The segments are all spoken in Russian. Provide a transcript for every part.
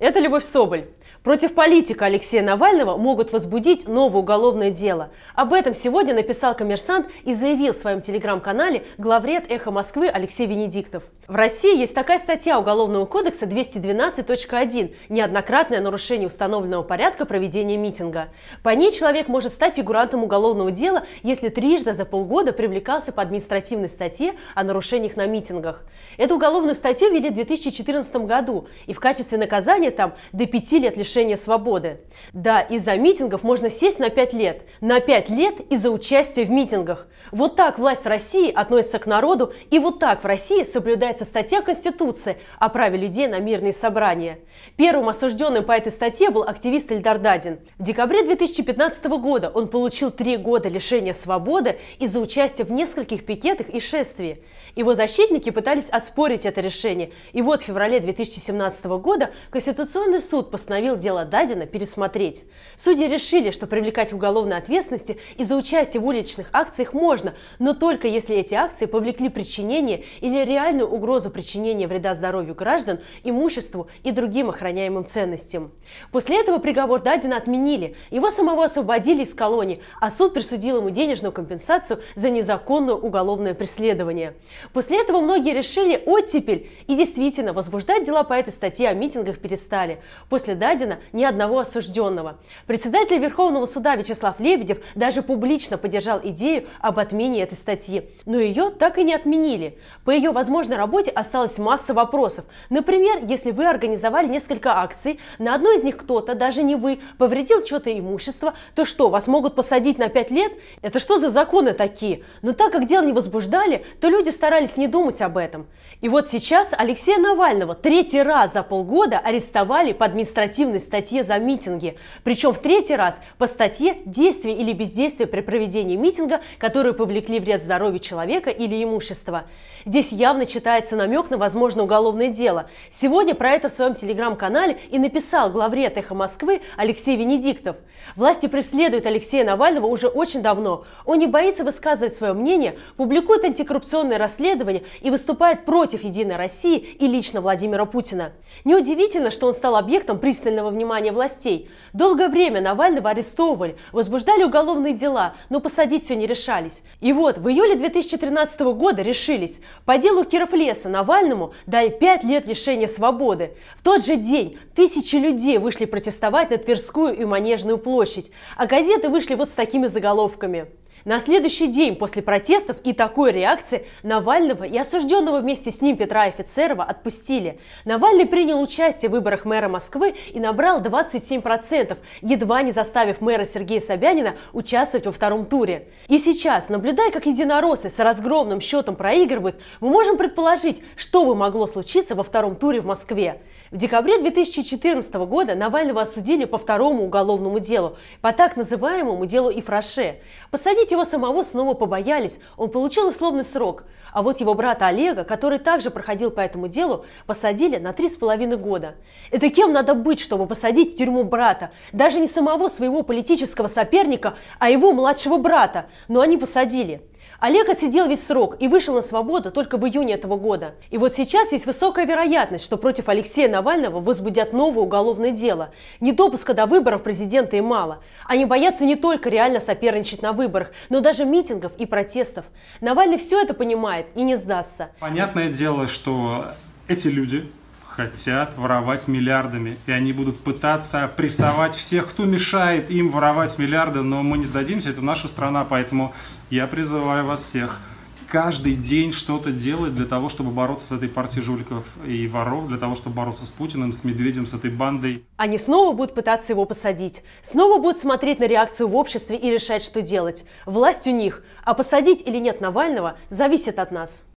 Это Любовь Соболь. Против политика Алексея Навального могут возбудить новое уголовное дело. Об этом сегодня написал коммерсант и заявил в своем телеграм-канале главред «Эхо Москвы» Алексей Венедиктов. В России есть такая статья Уголовного кодекса 212.1 «Неоднократное нарушение установленного порядка проведения митинга». По ней человек может стать фигурантом уголовного дела, если трижды за полгода привлекался по административной статье о нарушениях на митингах. Эту уголовную статью ввели в 2014 году, и в качестве наказания там до пяти лет лишения лишения свободы. Да, из-за митингов можно сесть на 5 лет. На 5 лет из-за участия в митингах. Вот так власть в России относится к народу, и вот так в России соблюдается статья Конституции о праве людей на мирные собрания. Первым осужденным по этой статье был активист Эльдар Дадин. В декабре 2015 года он получил три года лишения свободы из-за участия в нескольких пикетах и шествии. Его защитники пытались оспорить это решение, и вот в феврале 2017 года Конституционный суд постановил дело Дадина пересмотреть. Судьи решили, что привлекать уголовной ответственности из-за участия в уличных акциях можно, но только если эти акции повлекли причинение или реальную угрозу причинения вреда здоровью граждан, имуществу и другим охраняемым ценностям. После этого приговор Дадина отменили, его самого освободили из колонии, а суд присудил ему денежную компенсацию за незаконное уголовное преследование. После этого многие решили оттепель и действительно возбуждать дела по этой статье о митингах перестали. После Дадина найдено ни одного осужденного. Председатель Верховного суда Вячеслав Лебедев даже публично поддержал идею об отмене этой статьи. Но ее так и не отменили. По ее возможной работе осталась масса вопросов. Например, если вы организовали несколько акций, на одной из них кто-то, даже не вы, повредил что-то имущество, то что, вас могут посадить на 5 лет? Это что за законы такие? Но так как дело не возбуждали, то люди старались не думать об этом. И вот сейчас Алексея Навального третий раз за полгода арестовали по административной уголовной статье за митинги. Причем в третий раз по статье действия или бездействие при проведении митинга, которые повлекли вред здоровью человека или имущества». Здесь явно читается намек на возможное уголовное дело. Сегодня про это в своем телеграм-канале и написал главред «Эхо Москвы» Алексей Венедиктов. Власти преследуют Алексея Навального уже очень давно. Он не боится высказывать свое мнение, публикует антикоррупционные расследования и выступает против «Единой России» и лично Владимира Путина. Неудивительно, что он стал объектом пристального пристального внимания властей. Долгое время Навального арестовывали, возбуждали уголовные дела, но посадить все не решались. И вот в июле 2013 года решились. По делу Киров Навальному дали 5 лет лишения свободы. В тот же день тысячи людей вышли протестовать на Тверскую и Манежную площадь, а газеты вышли вот с такими заголовками. На следующий день после протестов и такой реакции Навального и осужденного вместе с ним Петра Офицерова отпустили. Навальный принял участие в выборах мэра Москвы и набрал 27%, едва не заставив мэра Сергея Собянина участвовать во втором туре. И сейчас, наблюдая, как единороссы с разгромным счетом проигрывают, мы можем предположить, что бы могло случиться во втором туре в Москве. В декабре 2014 года Навального осудили по второму уголовному делу, по так называемому делу Ифраше. Посадить его самого снова побоялись, он получил условный срок. А вот его брата Олега, который также проходил по этому делу, посадили на три с половиной года. Это кем надо быть, чтобы посадить в тюрьму брата? Даже не самого своего политического соперника, а его младшего брата. Но они посадили. Олег отсидел весь срок и вышел на свободу только в июне этого года. И вот сейчас есть высокая вероятность, что против Алексея Навального возбудят новое уголовное дело. Недопуска до выборов президента и мало. Они боятся не только реально соперничать на выборах, но даже митингов и протестов. Навальный все это понимает и не сдастся. Понятное дело, что эти люди, хотят воровать миллиардами. И они будут пытаться прессовать всех, кто мешает им воровать миллиарды. Но мы не сдадимся, это наша страна. Поэтому я призываю вас всех каждый день что-то делать для того, чтобы бороться с этой партией жуликов и воров, для того, чтобы бороться с Путиным, с Медведем, с этой бандой. Они снова будут пытаться его посадить, снова будут смотреть на реакцию в обществе и решать, что делать. Власть у них, а посадить или нет Навального зависит от нас.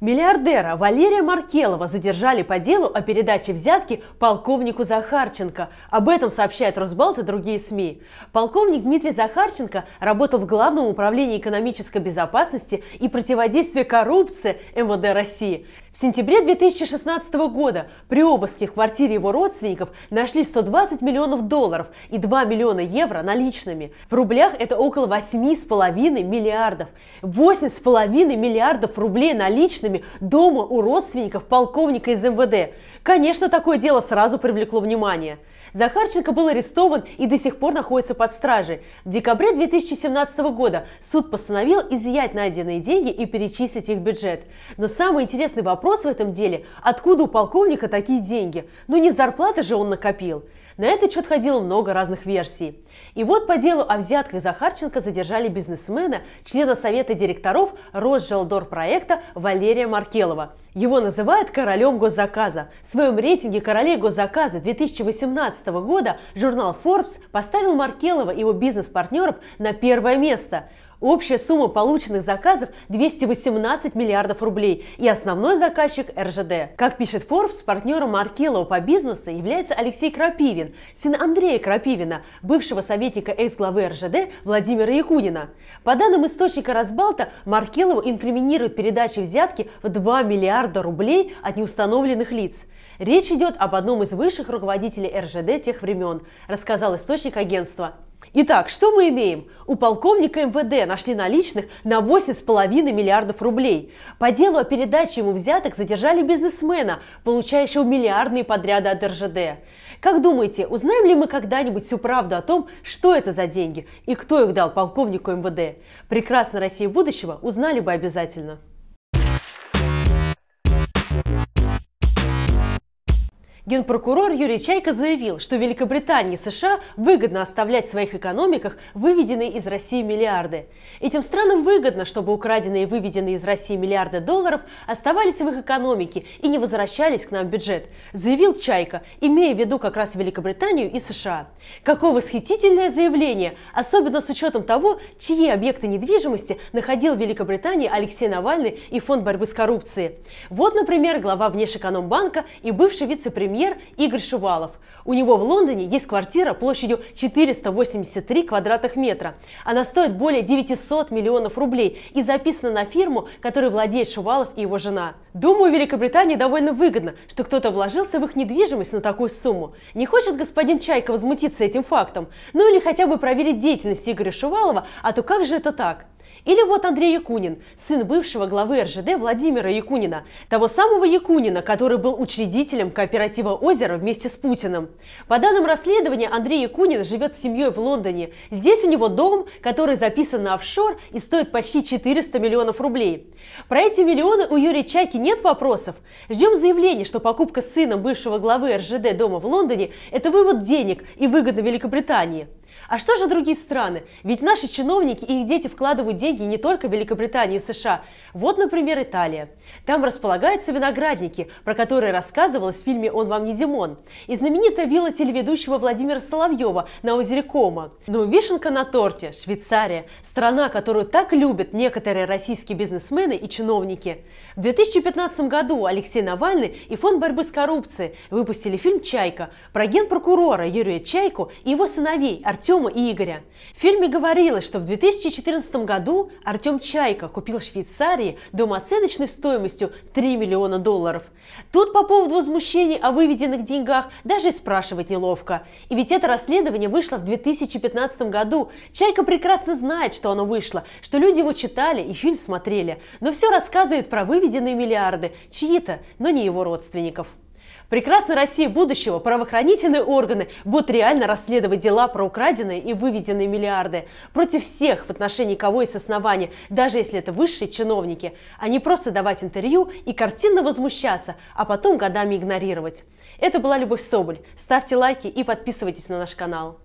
Миллиардера Валерия Маркелова задержали по делу о передаче взятки полковнику Захарченко. Об этом сообщают Росбалт и другие СМИ. Полковник Дмитрий Захарченко работал в Главном управлении экономической безопасности и противодействия коррупции МВД России. В сентябре 2016 года при обыске в квартире его родственников нашли 120 миллионов долларов и 2 миллиона евро наличными. В рублях это около 8,5 миллиардов. 8,5 миллиардов рублей наличными одеждами дома у родственников полковника из МВД. Конечно, такое дело сразу привлекло внимание. Захарченко был арестован и до сих пор находится под стражей. В декабре 2017 года суд постановил изъять найденные деньги и перечислить их в бюджет. Но самый интересный вопрос в этом деле – откуда у полковника такие деньги? Ну не зарплаты же он накопил. На этот счет ходило много разных версий. И вот по делу о взятках Захарченко задержали бизнесмена, члена совета директоров Росжелдорпроекта Валерия Маркелова. Его называют королем госзаказа. В своем рейтинге королей госзаказа 2018 года журнал Forbes поставил Маркелова и его бизнес-партнеров на первое место – Общая сумма полученных заказов 218 миллиардов рублей, и основной заказчик – РЖД. Как пишет Forbes, партнером Маркелова по бизнесу является Алексей Крапивин, сын Андрея Крапивина, бывшего советника экс-главы РЖД Владимира Якунина. По данным источника «Разбалта», Маркелову инкриминируют передачи взятки в 2 миллиарда рублей от неустановленных лиц. Речь идет об одном из высших руководителей РЖД тех времен, рассказал источник агентства. Итак, что мы имеем? У полковника МВД нашли наличных на 8,5 миллиардов рублей. По делу о передаче ему взяток задержали бизнесмена, получающего миллиардные подряды от РЖД. Как думаете, узнаем ли мы когда-нибудь всю правду о том, что это за деньги и кто их дал полковнику МВД? Прекрасно России будущего узнали бы обязательно. Генпрокурор Юрий Чайко заявил, что Великобритании и США выгодно оставлять в своих экономиках выведенные из России миллиарды. Этим странам выгодно, чтобы украденные и выведенные из России миллиарды долларов оставались в их экономике и не возвращались к нам в бюджет, заявил Чайка, имея в виду как раз Великобританию и США. Какое восхитительное заявление, особенно с учетом того, чьи объекты недвижимости находил в Великобритании Алексей Навальный и Фонд борьбы с коррупцией. Вот, например, глава Внешэкономбанка и бывший вице-премьер пионер Игорь Шувалов. У него в Лондоне есть квартира площадью 483 квадратных метра. Она стоит более 900 миллионов рублей и записана на фирму, которой владеет Шувалов и его жена. Думаю, Великобритании довольно выгодно, что кто-то вложился в их недвижимость на такую сумму. Не хочет господин Чайка возмутиться этим фактом? Ну или хотя бы проверить деятельность Игоря Шувалова, а то как же это так? Или вот Андрей Якунин, сын бывшего главы РЖД Владимира Якунина, того самого Якунина, который был учредителем кооператива «Озеро» вместе с Путиным. По данным расследования, Андрей Якунин живет с семьей в Лондоне. Здесь у него дом, который записан на офшор и стоит почти 400 миллионов рублей. Про эти миллионы у Юрия Чайки нет вопросов. Ждем заявления, что покупка сыном бывшего главы РЖД дома в Лондоне – это вывод денег и выгодно Великобритании. А что же другие страны? Ведь наши чиновники и их дети вкладывают деньги не только в Великобританию и США. Вот, например, Италия. Там располагаются виноградники, про которые рассказывалось в фильме «Он вам не Димон». И знаменитая вилла телеведущего Владимира Соловьева на озере Кома. Но ну, вишенка на торте – Швейцария, страна, которую так любят некоторые российские бизнесмены и чиновники. В 2015 году Алексей Навальный и Фонд борьбы с коррупцией выпустили фильм «Чайка» про генпрокурора Юрия Чайку и его сыновей Артема и Игоря. В фильме говорилось, что в 2014 году Артем Чайка купил в Швейцарии дом оценочной стоимостью 3 миллиона долларов. Тут по поводу возмущений о выведенных деньгах даже и спрашивать неловко. И ведь это расследование вышло в 2015 году. Чайка прекрасно знает, что оно вышло, что люди его читали и фильм смотрели. Но все рассказывает про выведенные миллиарды, чьи-то, но не его родственников. Прекрасной России будущего правоохранительные органы будут реально расследовать дела про украденные и выведенные миллиарды против всех, в отношении кого есть основания, даже если это высшие чиновники, а не просто давать интервью и картинно возмущаться, а потом годами игнорировать. Это была Любовь Соболь. Ставьте лайки и подписывайтесь на наш канал.